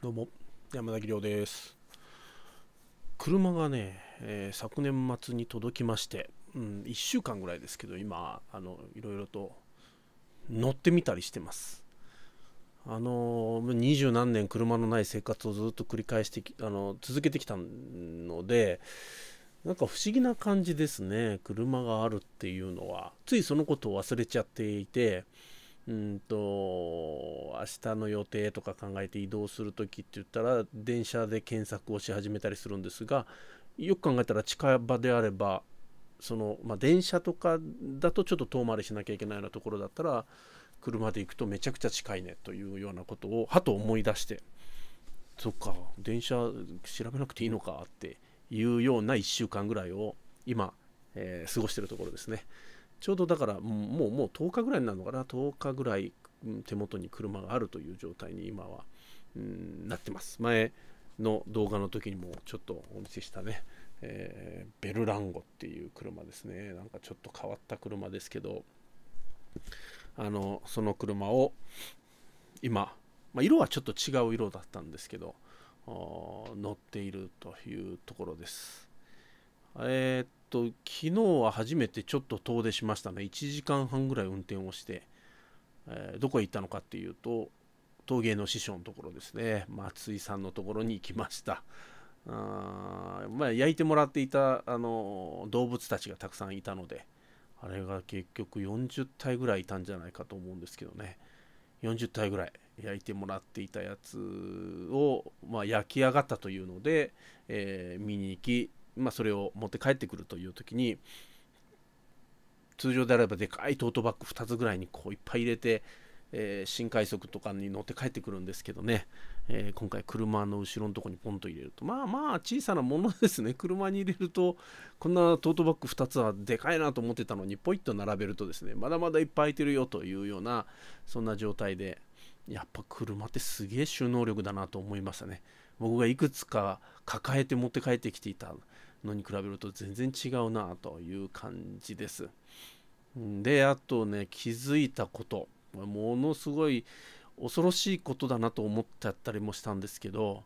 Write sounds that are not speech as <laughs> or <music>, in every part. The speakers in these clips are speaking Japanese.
どうも山崎亮です車がね、えー、昨年末に届きまして、うん、1週間ぐらいですけど今あのいろいろと乗ってみたりしてますあの二十何年車のない生活をずっと繰り返してあの続けてきたのでなんか不思議な感じですね車があるっていうのはついそのことを忘れちゃっていてうんと明日の予定とか考えて移動する時って言ったら電車で検索をし始めたりするんですがよく考えたら近場であればその、まあ、電車とかだとちょっと遠回りしなきゃいけないようなところだったら車で行くとめちゃくちゃ近いねというようなことをはと思い出して、そっか電車調べなくていいのかっていうような1週間ぐらいを今、えー、過ごしてるところですね。ちょうどだからもうもう10日ぐらいになるのかな10日ぐらい手元に車があるという状態に今は、うん、なってます前の動画の時にもちょっとお見せしたね、えー、ベルランゴっていう車ですねなんかちょっと変わった車ですけどあのその車を今、まあ、色はちょっと違う色だったんですけど乗っているというところですえー、っと昨日は初めてちょっと遠出しましたね1時間半ぐらい運転をして、えー、どこへ行ったのかっていうと陶芸の師匠のところですね松井さんのところに行きましたあまあ、焼いてもらっていたあの動物たちがたくさんいたのであれが結局40体ぐらいいたんじゃないかと思うんですけどね40体ぐらい焼いてもらっていたやつを、まあ、焼き上がったというので、えー、見に行きまあ、それを持って帰ってくるという時に通常であればでかいトートバッグ2つぐらいにこういっぱい入れて、えー、新快速とかに乗って帰ってくるんですけどね、えー、今回車の後ろのとこにポンと入れるとまあまあ小さなものですね車に入れるとこんなトートバッグ2つはでかいなと思ってたのにポイッと並べるとですねまだまだいっぱい空いてるよというようなそんな状態でやっぱ車ってすげえ収納力だなと思いましたね僕がいくつか抱えて持って帰ってきていたのに比べると全然違うなという感じです。であとね気づいたことものすごい恐ろしいことだなと思っちゃったりもしたんですけど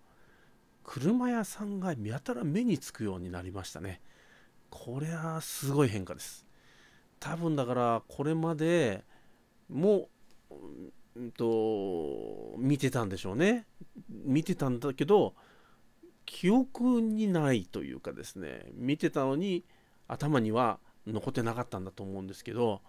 車屋さんが見当たら目につくようになりましたね。これはすごい変化です。多分だからこれまでもうんと見てたんでしょうね見てたんだけど記憶にないというかですね見てたのに頭には残ってなかったんだと思うんですけど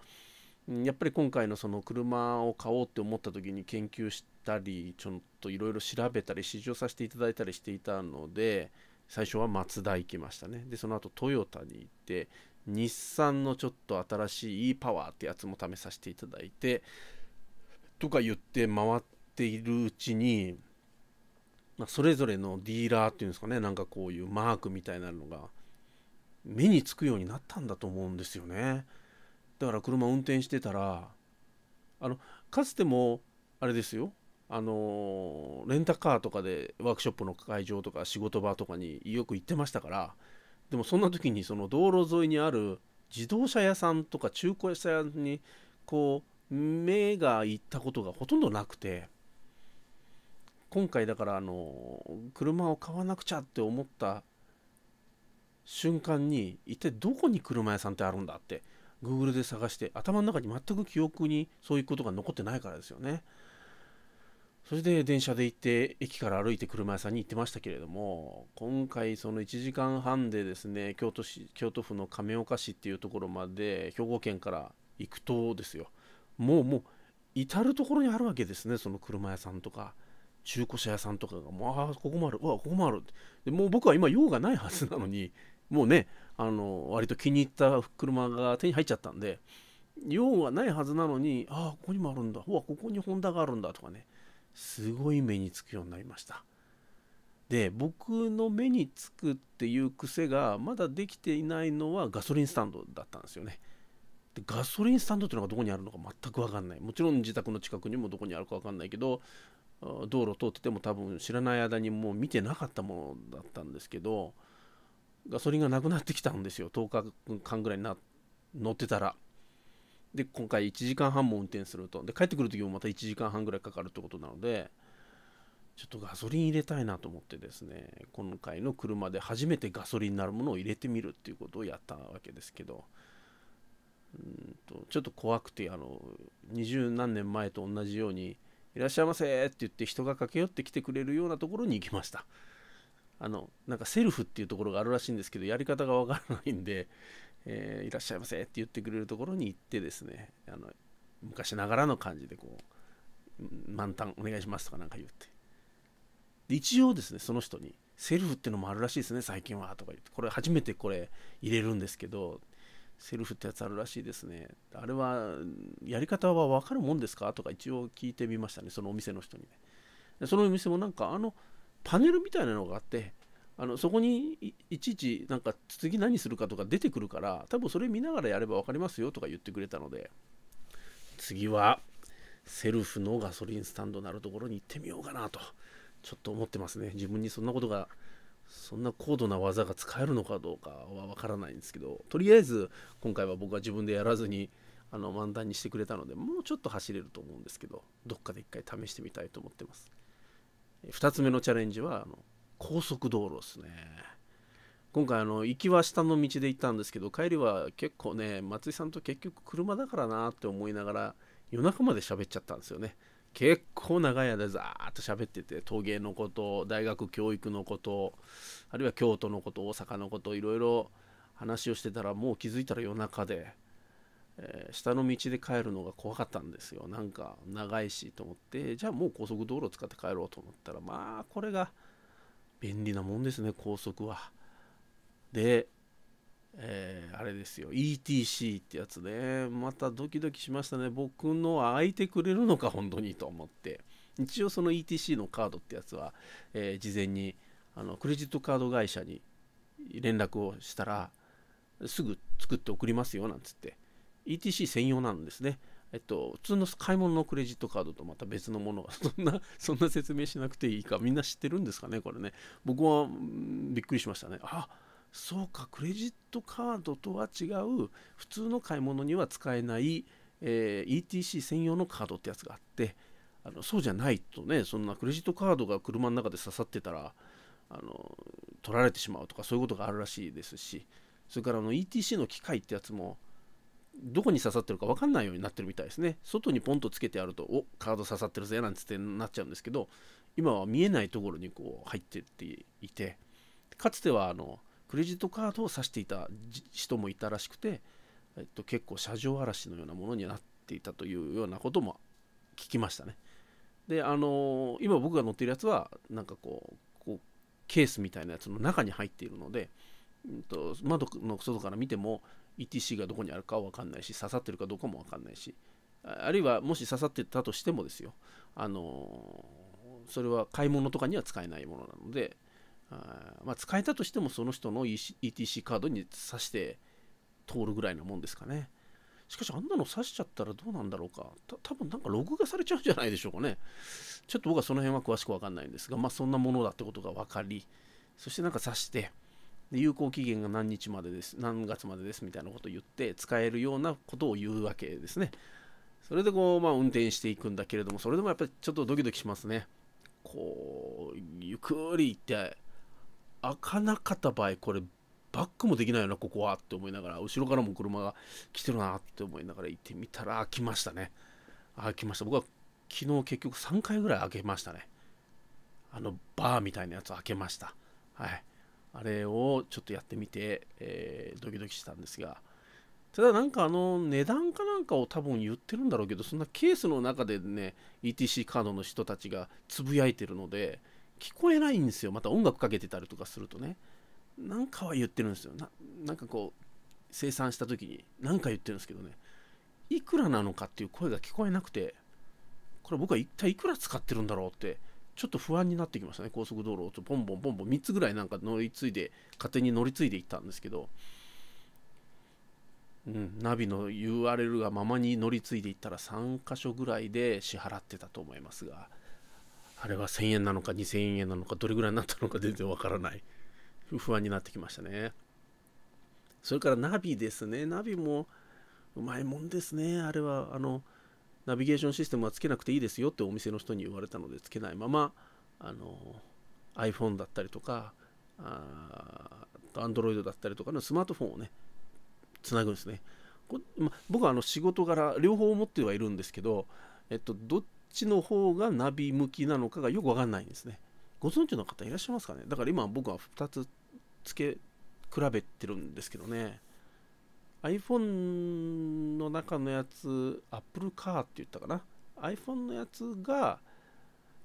やっぱり今回のその車を買おうって思った時に研究したりちょっといろいろ調べたり試乗させていただいたりしていたので最初はマツダ行きましたねでその後トヨタに行って日産のちょっと新しい e パワーってやつも試させていただいてとか言って回っているうちにまあ、それぞれのディーラーっていうんですかねなんかこういうマークみたいなのが目につくようになったんだと思うんですよねだから車運転してたらあのかつてもあれですよあのレンタカーとかでワークショップの会場とか仕事場とかによく行ってましたからでもそんな時にその道路沿いにある自動車屋さんとか中古車屋にこう目が行ったことがほとんどなくて今回だからあの車を買わなくちゃって思った瞬間に一体どこに車屋さんってあるんだって Google で探して頭の中に全く記憶にそういうことが残ってないからですよねそれで電車で行って駅から歩いて車屋さんに行ってましたけれども今回その1時間半でですね京都市京都府の亀岡市っていうところまで兵庫県から行くとですよもうもう至る所にあるわけですねその車屋さんとか中古車屋さんとかが、もう、ああ、ここもある、うわ、ここもあるで。もう僕は今、用がないはずなのに、<laughs> もうね、あの、割と気に入った車が手に入っちゃったんで、用はないはずなのに、ああ、ここにもあるんだ、うわ、ここにホンダがあるんだとかね、すごい目につくようになりました。で、僕の目につくっていう癖が、まだできていないのはガソリンスタンドだったんですよね。でガソリンスタンドっていうのがどこにあるのか全く分かんないもちろん自宅の近くにもどこにあるか分かんないけど道路通ってても多分知らない間にもう見てなかったものだったんですけどガソリンがなくなってきたんですよ10日間ぐらいな乗ってたらで今回1時間半も運転するとで帰ってくる時もまた1時間半ぐらいかかるってことなのでちょっとガソリン入れたいなと思ってですね今回の車で初めてガソリンになるものを入れてみるっていうことをやったわけですけどうんとちょっと怖くてあの20何年前と同じようにいらっしゃいませって言って人が駆け寄ってきてくれるようなところに行きました。あの、なんかセルフっていうところがあるらしいんですけど、やり方がわからないんで、えー、いらっしゃいませって言ってくれるところに行ってですね、あの、昔ながらの感じでこう、満タンお願いしますとかなんか言って。で、一応ですね、その人に、セルフってのもあるらしいですね、最近は、とか言って、これ初めてこれ入れるんですけど、セルフってやつあるらしいですね。あれは、やり方は分かるもんですかとか一応聞いてみましたね、そのお店の人にね。でそのお店もなんか、あの、パネルみたいなのがあって、あのそこにいちいちなんか次何するかとか出てくるから多分それ見ながらやれば分かりますよとか言ってくれたので次はセルフのガソリンスタンドのあるところに行ってみようかなとちょっと思ってますね自分にそんなことがそんな高度な技が使えるのかどうかは分からないんですけどとりあえず今回は僕は自分でやらずにあの漫談にしてくれたのでもうちょっと走れると思うんですけどどっかで一回試してみたいと思ってます2つ目のチャレンジはあの高速道路ですね今回あの行きは下の道で行ったんですけど帰りは結構ね松井さんと結局車だからなって思いながら夜中まで喋っちゃったんですよね結構長い間ざーっと喋ってて陶芸のこと大学教育のことあるいは京都のこと大阪のこといろいろ話をしてたらもう気づいたら夜中で、えー、下の道で帰るのが怖かったんですよなんか長いしと思ってじゃあもう高速道路使って帰ろうと思ったらまあこれが便利なもんですね高速は。でえー、あれですよ ETC ってやつねまたドキドキしましたね僕の空いてくれるのか本当にと思って一応その ETC のカードってやつは、えー、事前にあのクレジットカード会社に連絡をしたらすぐ作って送りますよなんつって ETC 専用なんですねえっと、普通の買い物のクレジットカードとまた別のものは、<laughs> そんな、そんな説明しなくていいか、みんな知ってるんですかね、これね。僕はびっくりしましたね。あそうかクレジットカードとは違う普通の買い物には使えない、えー、ETC 専用のカードってやつがあってあのそうじゃないとねそんなクレジットカードが車の中で刺さってたらあの取られてしまうとかそういうことがあるらしいですしそれからあの ETC の機械ってやつもどこに刺さってるか分かんないようになってるみたいですね外にポンとつけてあるとおカード刺さってるぜなんつってなっちゃうんですけど今は見えないところにこう入ってっていてかつてはあのクレジットカードを指していた人もいたらしくて、えっと、結構車上荒らしのようなものになっていたというようなことも聞きましたね。で、あのー、今僕が乗ってるやつは、なんかこう、こうケースみたいなやつの中に入っているので、うんと、窓の外から見ても ETC がどこにあるかは分かんないし、刺さってるかどうかも分かんないし、あるいはもし刺さってたとしてもですよ、あのー、それは買い物とかには使えないものなので、あまあ、使えたとしてもその人の ETC カードに挿して通るぐらいなもんですかね。しかしあんなの刺しちゃったらどうなんだろうか。た多分なんかログがされちゃうんじゃないでしょうかね。ちょっと僕はその辺は詳しくわかんないんですが、まあそんなものだってことが分かり、そしてなんか刺して、で有効期限が何日までです、何月までですみたいなことを言って、使えるようなことを言うわけですね。それでこう、まあ運転していくんだけれども、それでもやっぱりちょっとドキドキしますね。こう、ゆっくり行って、開かなかった場合、これ、バックもできないよな、ここはって思いながら、後ろからも車が来てるなって思いながら行ってみたら、開きましたね。開きました。僕は昨日結局3回ぐらい開けましたね。あの、バーみたいなやつ開けました。はい。あれをちょっとやってみて、えー、ドキドキしたんですが、ただなんかあの値段かなんかを多分言ってるんだろうけど、そんなケースの中でね、ETC カードの人たちがつぶやいてるので、聞こえないんですよまた音楽かけてたりとかするとねなんかは言ってるんですよなんかこう生産した時に何か言ってるんですけどねいくらなのかっていう声が聞こえなくてこれ僕は一体いくら使ってるんだろうってちょっと不安になってきましたね高速道路をポンポンポンポン3つぐらいなんか乗り継いで勝手に乗り継いでいったんですけどうんナビの URL がままに乗り継いでいったら3箇所ぐらいで支払ってたと思いますが。あれは1000円なのか2000円なのかどれぐらいになったのか全然わからない不安になってきましたねそれからナビですねナビもうまいもんですねあれはあのナビゲーションシステムはつけなくていいですよってお店の人に言われたのでつけないままあの iPhone だったりとかあと Android だったりとかのスマートフォンをねつなぐんですねこ、ま、僕はあの仕事柄両方持ってはいるんですけど、えっと、どっちの方がナビ向きなのかがよくわかんないんですね。ご存知の方いらっしゃいますかねだから今僕は2つ付け比べてるんですけどね。iPhone の中のやつ、Apple Car って言ったかな。iPhone のやつが、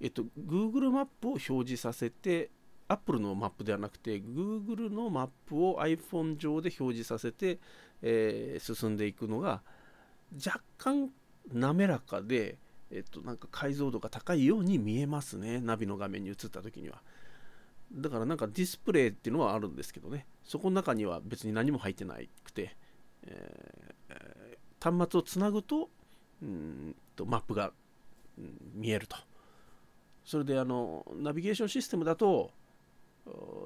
えっと、Google マップを表示させて、Apple のマップではなくて、Google のマップを iPhone 上で表示させて、えー、進んでいくのが、若干滑らかで、えっと、なんか解像度が高いように見えますね。ナビの画面に映った時には。だからなんかディスプレイっていうのはあるんですけどね。そこの中には別に何も入ってなくて、えー、端末をつなぐと、うんとマップが、うん、見えると。それであの、ナビゲーションシステムだと、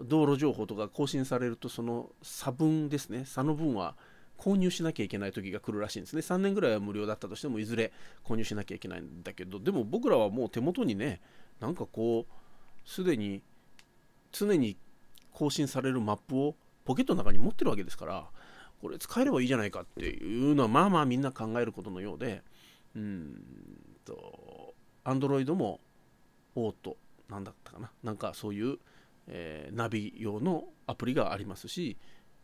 道路情報とか更新されると、その差分ですね、差の分は購入しなきゃいけない時が来るらしいんですね3年ぐらいは無料だったとしてもいずれ購入しなきゃいけないんだけどでも僕らはもう手元にねなんかこうすでに常に更新されるマップをポケットの中に持ってるわけですからこれ使えればいいじゃないかっていうのはまあまあみんな考えることのようでうんと Android もオートなんだったかななんかそういう、えー、ナビ用のアプリがありますし、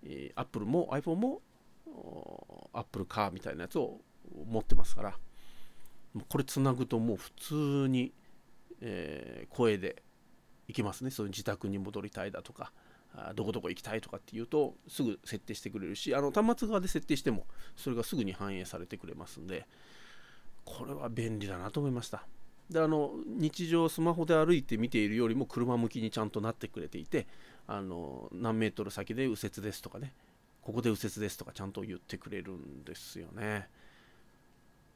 えー、Apple も iPhone もアップルカーみたいなやつを持ってますからこれつなぐともう普通に、えー、声で行けますねその自宅に戻りたいだとかどこどこ行きたいとかっていうとすぐ設定してくれるしあの端末側で設定してもそれがすぐに反映されてくれますんでこれは便利だなと思いましたであの日常スマホで歩いて見ているよりも車向きにちゃんとなってくれていてあの何メートル先で右折ですとかねここで右折ですとかちゃんと言ってくれるんですよね。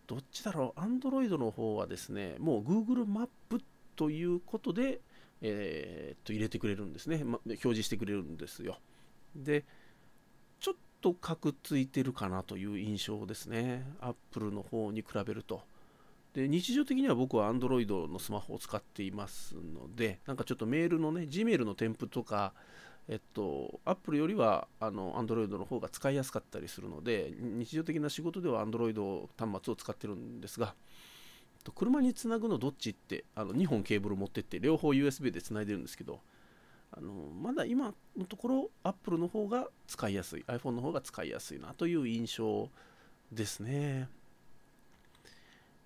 どっちだろう、Android の方はですね、もう Google マップということで、えー、っと入れてくれるんですね、ま、表示してくれるんですよ。で、ちょっとカクついてるかなという印象ですね、Apple の方に比べると。で日常的には僕は Android のスマホを使っていますので、なんかちょっとメールのね、Gmail の添付とか、えっと、アップルよりはあのドロイドの方が使いやすかったりするので、日常的な仕事ではアンドロイド端末を使ってるんですが、と車につなぐのどっちってあの2本ケーブル持ってって両方 USB でつないでるんですけどあのまだ今のところ Apple の方が使いやすい iPhone の方が使いやすいなという印象ですね。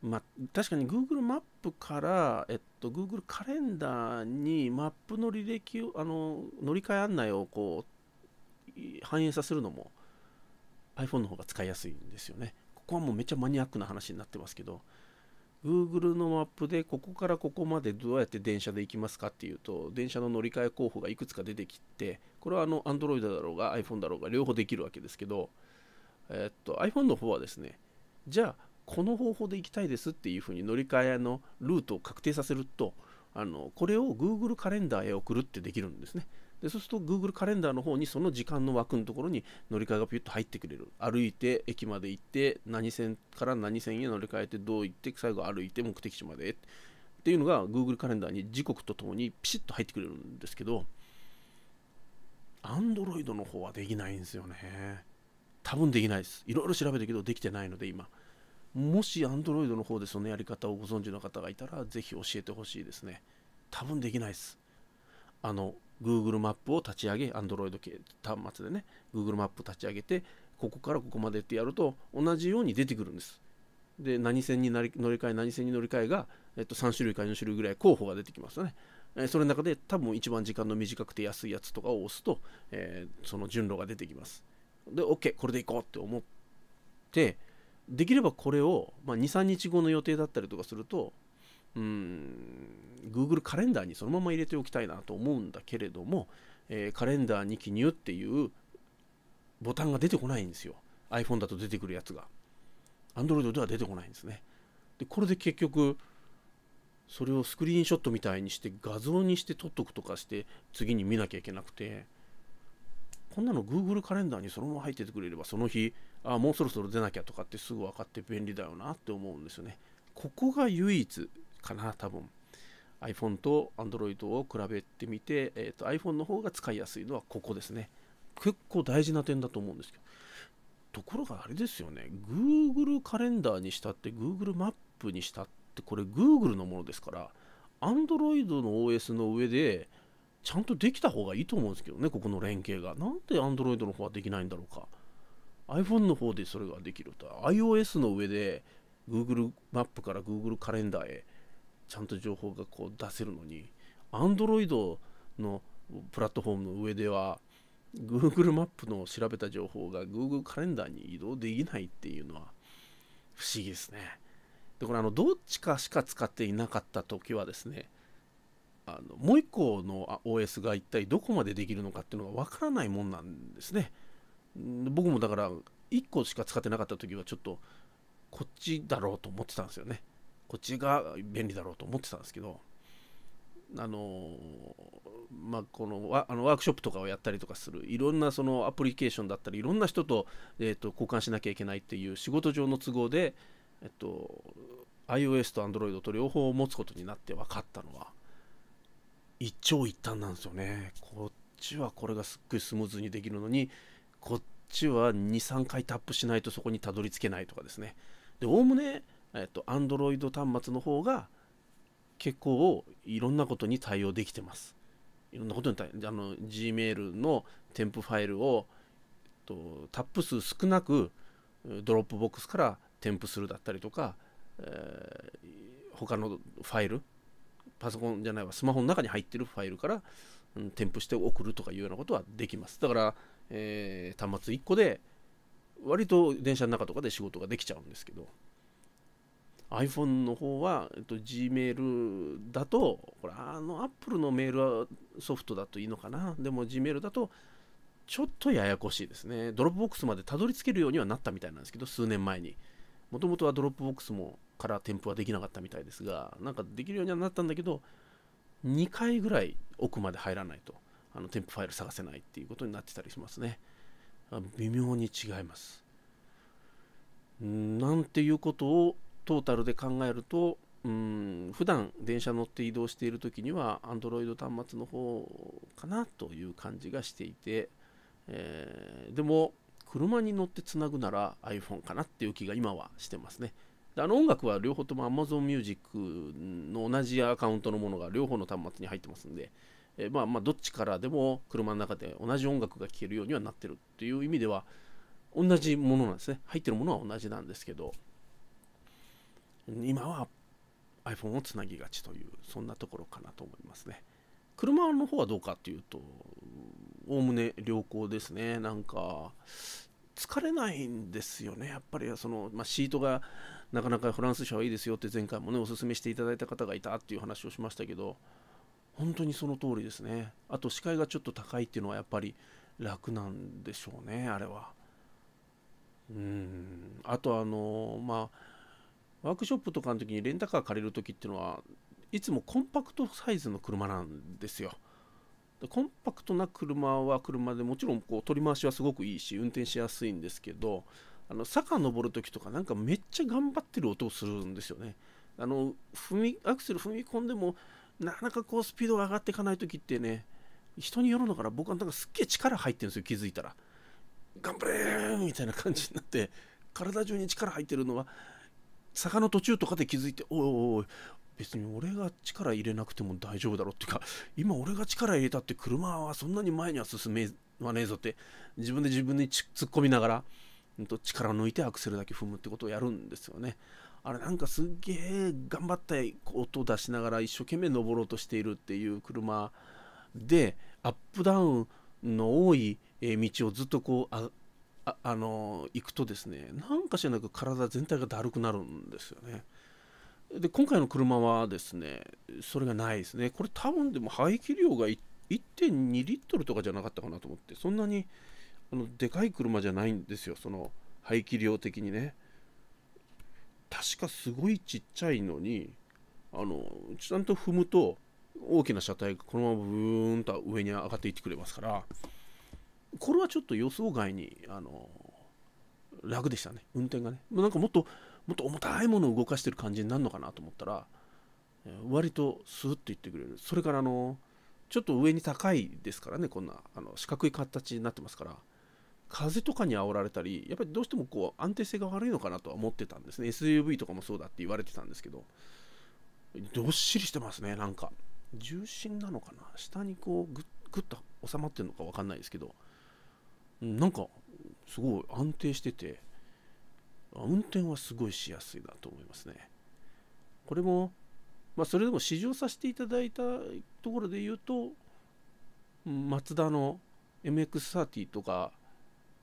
まあ、確かに Google マップから、えっと、Google カレンダーにマップの履歴をあの乗り換え案内をこう反映させるのも iPhone の方が使いやすいんですよね。ここはもうめっちゃマニアックな話になってますけど Google のマップでここからここまでどうやって電車で行きますかっていうと電車の乗り換え候補がいくつか出てきてこれはあの Android だろうが iPhone だろうが両方できるわけですけど、えっと、iPhone の方はですねじゃあこの方法で行きたいですっていうふうに乗り換えのルートを確定させるとあのこれを Google カレンダーへ送るってできるんですねでそうすると Google カレンダーの方にその時間の枠のところに乗り換えがピュッと入ってくれる歩いて駅まで行って何線から何線へ乗り換えてどう行って最後歩いて目的地までっていうのが Google カレンダーに時刻とともにピシッと入ってくれるんですけど Android の方はできないんですよね多分できないですいろいろ調べたけどできてないので今もし Android の方でそのやり方をご存知の方がいたら、ぜひ教えてほしいですね。多分できないです。あの、Google マップを立ち上げ、Android 系端末でね、Google マップ立ち上げて、ここからここまでってやると、同じように出てくるんです。で、何線に乗り換え、何線に乗り換えが、えっと、3種類か4種類ぐらい候補が出てきますよね。えそれの中で多分一番時間の短くて安いやつとかを押すと、えー、その順路が出てきます。で、OK、これでいこうって思って、できればこれを、まあ、23日後の予定だったりとかするとうん Google カレンダーにそのまま入れておきたいなと思うんだけれども、えー、カレンダーに記入っていうボタンが出てこないんですよ iPhone だと出てくるやつが Android では出てこないんですねでこれで結局それをスクリーンショットみたいにして画像にして撮っとくとかして次に見なきゃいけなくてこんなの Google カレンダーにそのまま入っててくれればその日あもうそろそろ出なきゃとかってすぐ分かって便利だよなって思うんですよねここが唯一かな多分 iPhone と Android を比べてみて、えーと iPhone の方が使いやすいのはここですね結構大事な点だと思うんですけどところがあれですよね Google カレンダーにしたって Google マップにしたってこれ Google のものですから Android の OS の上でちゃんとできた方がいいと思うんですけどねここの連携がなんで Android の方はできないんだろうか iPhone の方でそれができると iOS の上で Google マップから Google カレンダーへちゃんと情報がこう出せるのに Android のプラットフォームの上では Google マップの調べた情報が Google カレンダーに移動できないっていうのは不思議ですね。でこれあのどっちかしか使っていなかった時はですねあのもう1個の OS が一体どこまでできるのかっていうのがわからないもんなんですね。僕もだから1個しか使ってなかった時はちょっとこっちだろうと思ってたんですよね。こっちが便利だろうと思ってたんですけど、あのまあ、このワあのワークショップとかをやったりとかするいろんなそのアプリケーションだったりいろんな人と,、えーと、交換しなきゃいけないっていう仕事上の都合で、えっと、iOS と Android と両方持つことになって分かったのは一長一短なんですよねこっちはこれがすっごいスムーズにできるのにこっちは23回タップしないとそこにたどり着けないとかですねでおおむねえっと Android 端末の方が結構いろんなことに対応できてますいろんなことに対応あの Gmail の添付ファイルを、えっと、タップ数少なくドロップボックスから添付するだったりとか、えー、他のファイルパソコンじゃないわスマホの中に入ってるファイルから、うん、添付して送るとかいうようなことはできますだから、えー、端末1個で割と電車の中とかで仕事ができちゃうんですけど iPhone の方は、えっと、Gmail だとこれあの Apple のメールソフトだといいのかなでも Gmail だとちょっとややこしいですね。ドロップボックスまでたどり着けるようにはなったみたいなんですけど、数年前に。もともとはドロップボックスもから添付はできなかったみたいですが、なんかできるようにはなったんだけど、2回ぐらい奥まで入らないと、あの添付ファイル探せないっていうことになってたりしますね。微妙に違います。なんていうことをトータルで考えると、うん普段電車乗って移動している時には Android 端末の方かなという感じがしていて、えー、でも車に乗ってつなぐなら iPhone かなっていう気が今はしてますね。であの音楽は両方とも Amazon Music の同じアカウントのものが両方の端末に入ってますんで、えまあまあどっちからでも車の中で同じ音楽が聴けるようにはなってるっていう意味では同じものなんですね。入ってるものは同じなんですけど、今は iPhone をつなぎがちという、そんなところかなと思いますね。車の方はどうかっていうと、おおむね良好ですね。なんか、疲れないんですよね。やっぱりその、まあ、シートがなかなかフランス車はいいですよって前回もね、おすすめしていただいた方がいたっていう話をしましたけど、本当にその通りですね。あと視界がちょっと高いっていうのはやっぱり楽なんでしょうね、あれは。うん。あとあの、まあ、ワークショップとかの時にレンタカー借りる時っていうのは、いつもコンパクトサイズの車なんですよ。コンパクトな車は車でもちろんこう取り回しはすごくいいし運転しやすいんですけどあの坂登る時とかなんかめっちゃ頑張ってる音をするんですよねあの踏みアクセル踏み込んでもなかなかこうスピードが上がっていかない時ってね人によるのかな僕はなんかすっげえ力入ってるんですよ気づいたら頑張れーみたいな感じになって体中に力入ってるのは坂の途中とかで気づいておいおい別に俺が力入れなくても大丈夫だろっていうか <laughs> 今俺が力入れたって車はそんなに前には進めはねえぞって自分で自分に突っ込みながら、ん、と力抜いてアクセルだけ踏むってことをやるんですよねあれなんかすっげえ頑張って音出しながら一生懸命登ろうとしているっていう車でアップダウンの多い道をずっとこうあああの行くとですねなんかしらなく体全体がだるくなるんですよね。で今回の車はですねそれがないですねこれ多分でも排気量が1.2リットルとかじゃなかったかなと思ってそんなにあのでかい車じゃないんですよその排気量的にね確かすごいちっちゃいのにあのちゃんと踏むと大きな車体がこのままブーンと上に上がっていってくれますからこれはちょっと予想外にあの楽でしたね運転がねなんかもっともっと重たいものを動かしてる感じになるのかなと思ったら、え割とスーッといってくれるそれからあのちょっと上に高いですからねこんなあの四角い形になってますから風とかに煽られたりやっぱりどうしてもこう安定性が悪いのかなとは思ってたんですね SUV とかもそうだって言われてたんですけどどっしりしてますねなんか重心なのかな下にこうグッグッと収まってるのか分かんないですけどなんかすごい安定してて運転はすごいしやすいなと思いますね。これも、まあ、それでも試乗させていただいたところで言うと、マツダの MX30 とか、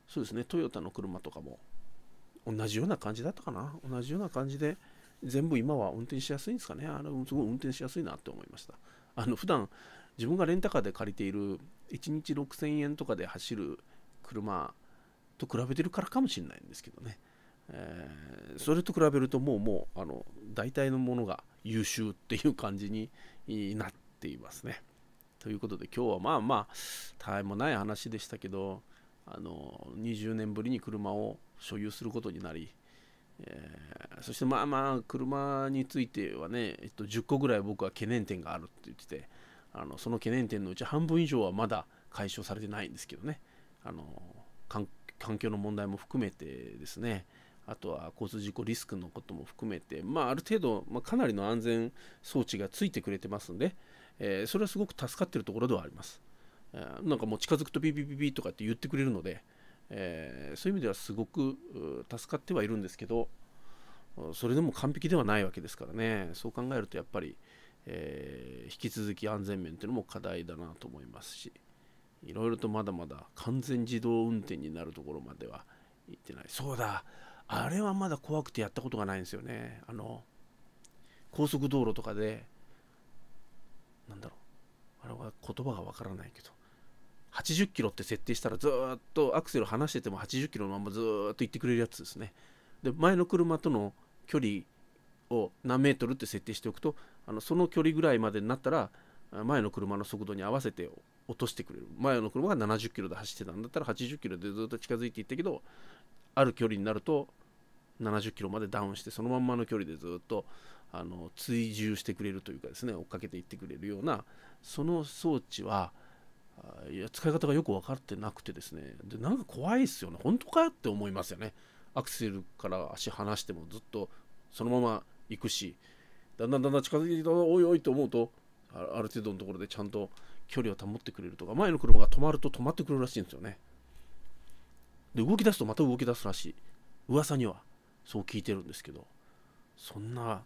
そうですね、トヨタの車とかも、同じような感じだったかな。同じような感じで、全部今は運転しやすいんですかね。あれ、すごい運転しやすいなって思いました。あの、普段自分がレンタカーで借りている、1日6000円とかで走る車と比べてるからかもしれないんですけどね。えー、それと比べるともうもうあの大体のものが優秀っていう感じになっていますね。ということで今日はまあまあたえもない話でしたけどあの20年ぶりに車を所有することになり、えー、そしてまあまあ車についてはね、えっと、10個ぐらい僕は懸念点があるって言っててあのその懸念点のうち半分以上はまだ解消されてないんですけどねあの環境の問題も含めてですね、あとは交通事故リスクのことも含めて、まあ、ある程度、まあ、かなりの安全装置がついてくれてますんで、えー、それはすごく助かってるところではあります。えー、なんかもう近づくとビビビビとかって言ってくれるので、えー、そういう意味ではすごく助かってはいるんですけど、それでも完璧ではないわけですからね、そう考えるとやっぱり、えー、引き続き安全面というのも課題だなと思いますし、いろいろとまだまだ完全自動運転になるところまでは行ってない。そうだあれはまだ怖くてやったことがないんですよね。あの、高速道路とかで、なんだろう、あれは言葉がわからないけど、80キロって設定したらずっとアクセル離してても80キロのままずっと行ってくれるやつですね。で、前の車との距離を何メートルって設定しておくと、あのその距離ぐらいまでになったら、前の車の速度に合わせて落としてくれる。前の車が70キロで走ってたんだったら80キロでずっと近づいていったけど、ある距離になると70キロまでダウンしてそのまんまの距離でずっとあの追従してくれるというかですね追っかけていってくれるようなその装置はいや使い方がよく分かってなくてですねでなんか怖いですよね本当かって思いますよねアクセルから足離してもずっとそのまま行くしだんだんだんだん近づいておいおいと思うとある程度のところでちゃんと距離を保ってくれるとか前の車が止まると止まってくれるらしいんですよねで動き出すとまた動き出すらしい噂にはそう聞いてるんですけどそんな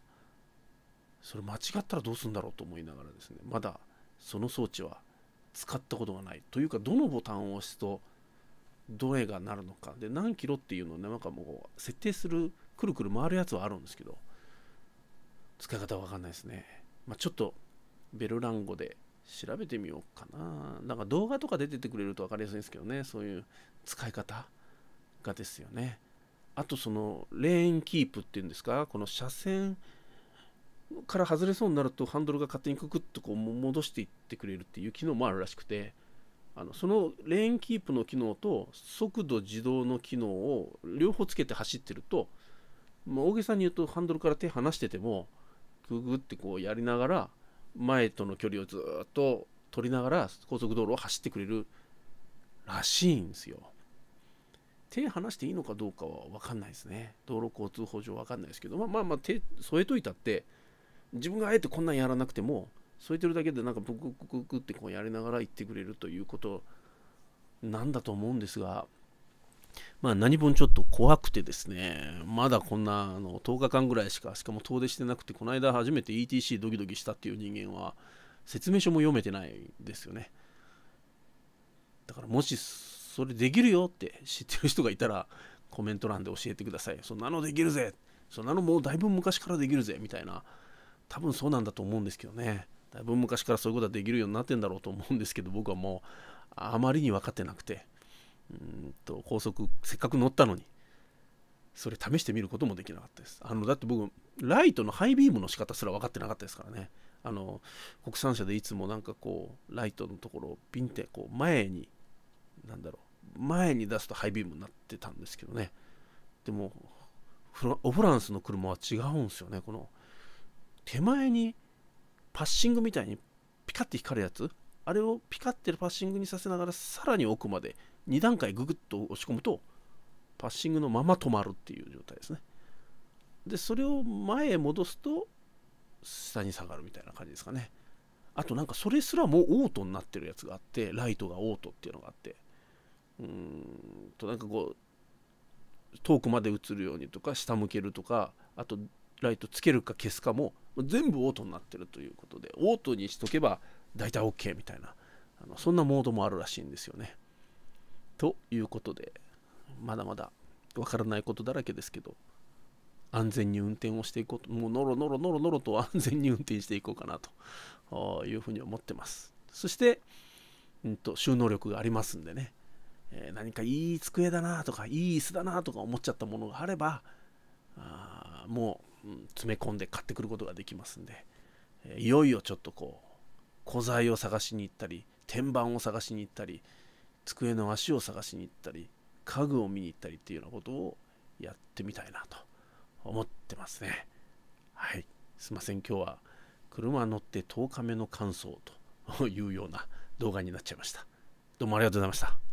それ間違ったらどうするんだろうと思いながらですねまだその装置は使ったことがないというかどのボタンを押すとどれがなるのかで何キロっていうのを、ね、なんかもう設定するくるくる回るやつはあるんですけど使い方わかんないですね、まあ、ちょっとベルランゴで調べてみようかななんか動画とか出ててくれると分かりやすいんですけどねそういう使い方がですよねあとそのレーンキープっていうんですかこの車線から外れそうになるとハンドルが勝手にククッとこう戻していってくれるっていう機能もあるらしくてあのそのレーンキープの機能と速度自動の機能を両方つけて走ってると、ま大げさに言うとハンドルから手離しててもググってこうやりながら前との距離をずっと取りながら高速道路を走ってくれるらしいんですよ。手離していいのかどうかは分かんないですね。道路交通法上分かんないですけど、まあまあまあ手添えといたって、自分があえてこんなんやらなくても、添えてるだけでなんかブクブクブクってこうやりながら言ってくれるということなんだと思うんですが、まあ何分ちょっと怖くてですね、まだこんなあの10日間ぐらいしか、しかも遠出してなくて、この間初めて ETC ドキドキしたっていう人間は、説明書も読めてないですよね。だからもしそれできるよって知ってる人がいたらコメント欄で教えてくださいそんなのできるぜそんなのもうだいぶ昔からできるぜみたいな多分そうなんだと思うんですけどねだいぶ昔からそういうことはできるようになってんだろうと思うんですけど僕はもうあまりに分かってなくてうんと高速せっかく乗ったのにそれ試してみることもできなかったですあのだって僕ライトのハイビームの仕方すら分かってなかったですからねあの国産車でいつもなんかこうライトのところをピンってこう前になんだろう前に出すとハイビームになってたんですけどねでもオフランスの車は違うんですよねこの手前にパッシングみたいにピカって光るやつあれをピカってるパッシングにさせながらさらに奥まで2段階ググッと押し込むとパッシングのまま止まるっていう状態ですねでそれを前へ戻すと下に下がるみたいな感じですかねあとなんかそれすらもオートになってるやつがあってライトがオートっていうのがあってうんとなんかこう遠くまで映るようにとか下向けるとかあとライトつけるか消すかも全部オートになってるということでオートにしとけば大体 OK みたいなあのそんなモードもあるらしいんですよね。ということでまだまだわからないことだらけですけど安全に運転をしていこうともうノロノロノロノロと安全に運転していこうかなというふうに思ってます。そして、うんと、と収納力がありますんでねえー、何かいい机だなとかいい椅子だなとか思っちゃったものがあればあもう、うん、詰め込んで買ってくることができますんで、えー、いよいよちょっとこう小材を探しに行ったり天板を探しに行ったり机の足を探しに行ったり家具を見に行ったりっていうようなことをやってみたいなと思ってますねはいすいません今日は車乗って10日目の感想というような動画になっちゃいましたどうもありがとうございました